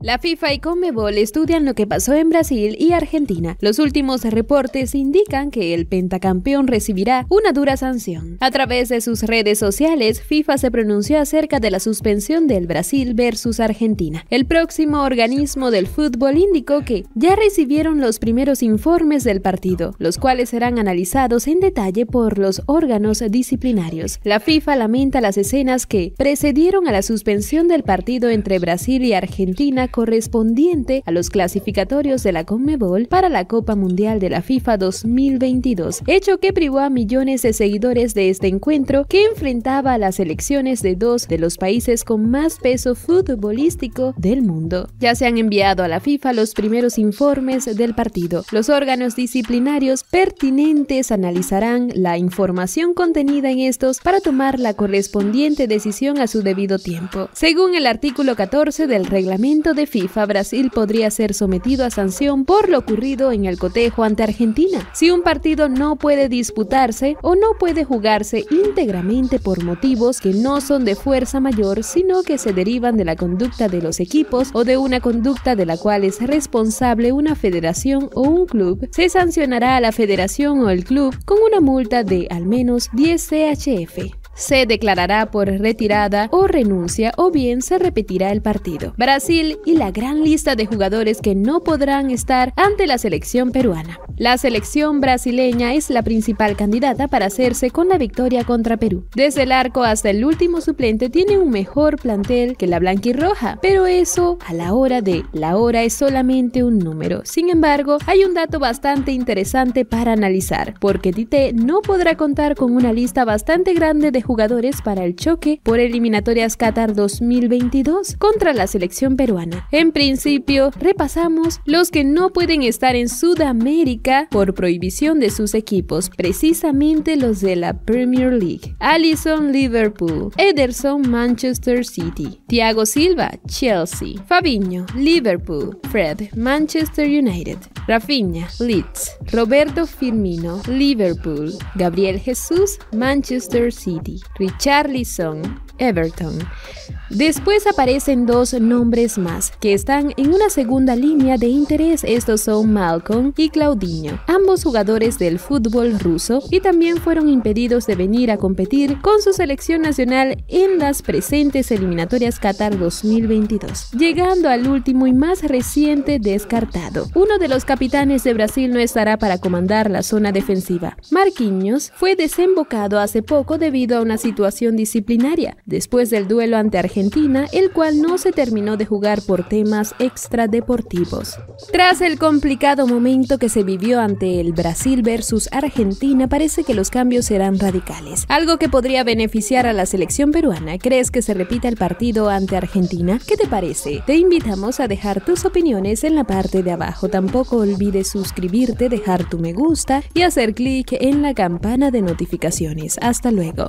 La FIFA y Conmebol estudian lo que pasó en Brasil y Argentina. Los últimos reportes indican que el pentacampeón recibirá una dura sanción. A través de sus redes sociales, FIFA se pronunció acerca de la suspensión del Brasil versus Argentina. El próximo organismo del fútbol indicó que ya recibieron los primeros informes del partido, los cuales serán analizados en detalle por los órganos disciplinarios. La FIFA lamenta las escenas que precedieron a la suspensión del partido entre Brasil y Argentina correspondiente a los clasificatorios de la Conmebol para la Copa Mundial de la FIFA 2022, hecho que privó a millones de seguidores de este encuentro que enfrentaba a las elecciones de dos de los países con más peso futbolístico del mundo. Ya se han enviado a la FIFA los primeros informes del partido. Los órganos disciplinarios pertinentes analizarán la información contenida en estos para tomar la correspondiente decisión a su debido tiempo. Según el artículo 14 del reglamento de FIFA, Brasil podría ser sometido a sanción por lo ocurrido en el cotejo ante Argentina. Si un partido no puede disputarse o no puede jugarse íntegramente por motivos que no son de fuerza mayor, sino que se derivan de la conducta de los equipos o de una conducta de la cual es responsable una federación o un club, se sancionará a la federación o el club con una multa de al menos 10 CHF se declarará por retirada o renuncia o bien se repetirá el partido. Brasil y la gran lista de jugadores que no podrán estar ante la selección peruana. La selección brasileña es la principal candidata para hacerse con la victoria contra Perú. Desde el arco hasta el último suplente tiene un mejor plantel que la blanquirroja, pero eso a la hora de la hora es solamente un número. Sin embargo, hay un dato bastante interesante para analizar, porque Tite no podrá contar con una lista bastante grande de jugadores para el choque por eliminatorias Qatar 2022 contra la selección peruana. En principio, repasamos los que no pueden estar en Sudamérica por prohibición de sus equipos, precisamente los de la Premier League. Allison Liverpool, Ederson Manchester City, Thiago Silva Chelsea, Fabinho Liverpool, Fred Manchester United, Rafinha, Leeds, Roberto Firmino, Liverpool, Gabriel Jesús, Manchester City, Richard Richarlison, Everton, Después aparecen dos nombres más que están en una segunda línea de interés. Estos son Malcolm y Claudinho, ambos jugadores del fútbol ruso y también fueron impedidos de venir a competir con su selección nacional en las presentes eliminatorias Qatar 2022, llegando al último y más reciente descartado. Uno de los capitanes de Brasil no estará para comandar la zona defensiva. Marquinhos fue desembocado hace poco debido a una situación disciplinaria después del duelo ante Argentina Argentina, el cual no se terminó de jugar por temas extradeportivos. Tras el complicado momento que se vivió ante el Brasil versus Argentina, parece que los cambios serán radicales, algo que podría beneficiar a la selección peruana. ¿Crees que se repita el partido ante Argentina? ¿Qué te parece? Te invitamos a dejar tus opiniones en la parte de abajo. Tampoco olvides suscribirte, dejar tu me gusta y hacer clic en la campana de notificaciones. Hasta luego.